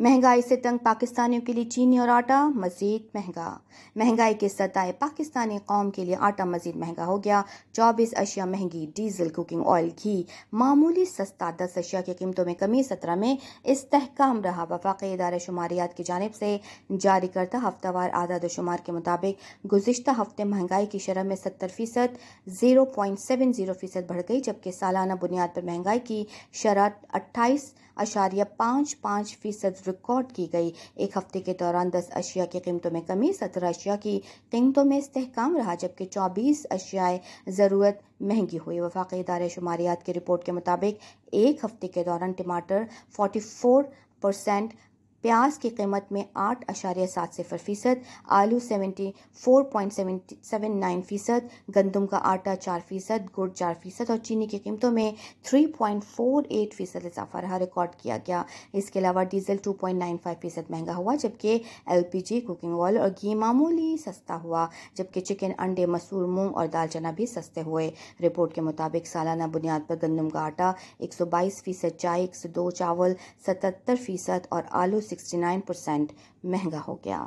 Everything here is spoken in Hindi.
महंगाई से तंग पाकिस्तानियों के लिए चीनी और आटा मजीद महंगा महंगाई के सताए पाकिस्तानी कौम के लिए आटा मजीद महंगा हो गया चौबीस अशिया महंगी डीजल कुकिंग ऑयल घी मामूली सस्ता दस अशिया की कीमतों में कमी सत्रह में इसकाम रहा वफाक इदारे शुमारियात की जानब से जारी करता हफ्तावार आदाद शुमार के मुताबिक गुजशत हफ्ते महंगाई की शरह में सत्तर फीसद जीरो पॉइंट सेवन जीरो फीसद बढ़ गई जबकि सालाना बुनियाद पर महंगाई की शरह अट्ठाईस अशारिया पाँच पाँच फीसद रिकॉर्ड की गई एक हफ्ते के दौरान दस अशिया की कीमतों में कमी सत्रह अशिया की कीमतों में इस्तेकाम रहा जबकि चौबीस अशियाए ज़रूरत महंगी हुई वफाक इदारे शुमारियात की रिपोर्ट के मुताबिक एक हफ्ते के दौरान टमाटर फोर्टी फोर परसेंट प्याज की कीमत में आठ अशार्य सात सिफर फ़ीसद आलू seventy four point seventy seven nine फ़ीसद गंदम का आटा चार फ़ीसद गुड़ चार फ़ीसद और चीनी की कीमतों में थ्री पॉइंट फोर एट फ़ीसद इजाफा रहा रिकॉर्ड किया गया इसके अलावा diesel two point nine five फ़ीसद महंगा हुआ जबकि L P G cooking oil और घी मामूली सस्ता हुआ जबकि चिकन अंडे मसूर मूंग और दाल चना भी सस्ते हुए रिपोर्ट के मुताबिक सालाना बुनियाद पर गंदम का आटा एक सौ बाईस फ़ीसद चाय एक सौ दो चावल सतहत्तर फ़ीसद और आलू सिक्सटी नाइन परसेंट महंगा हो गया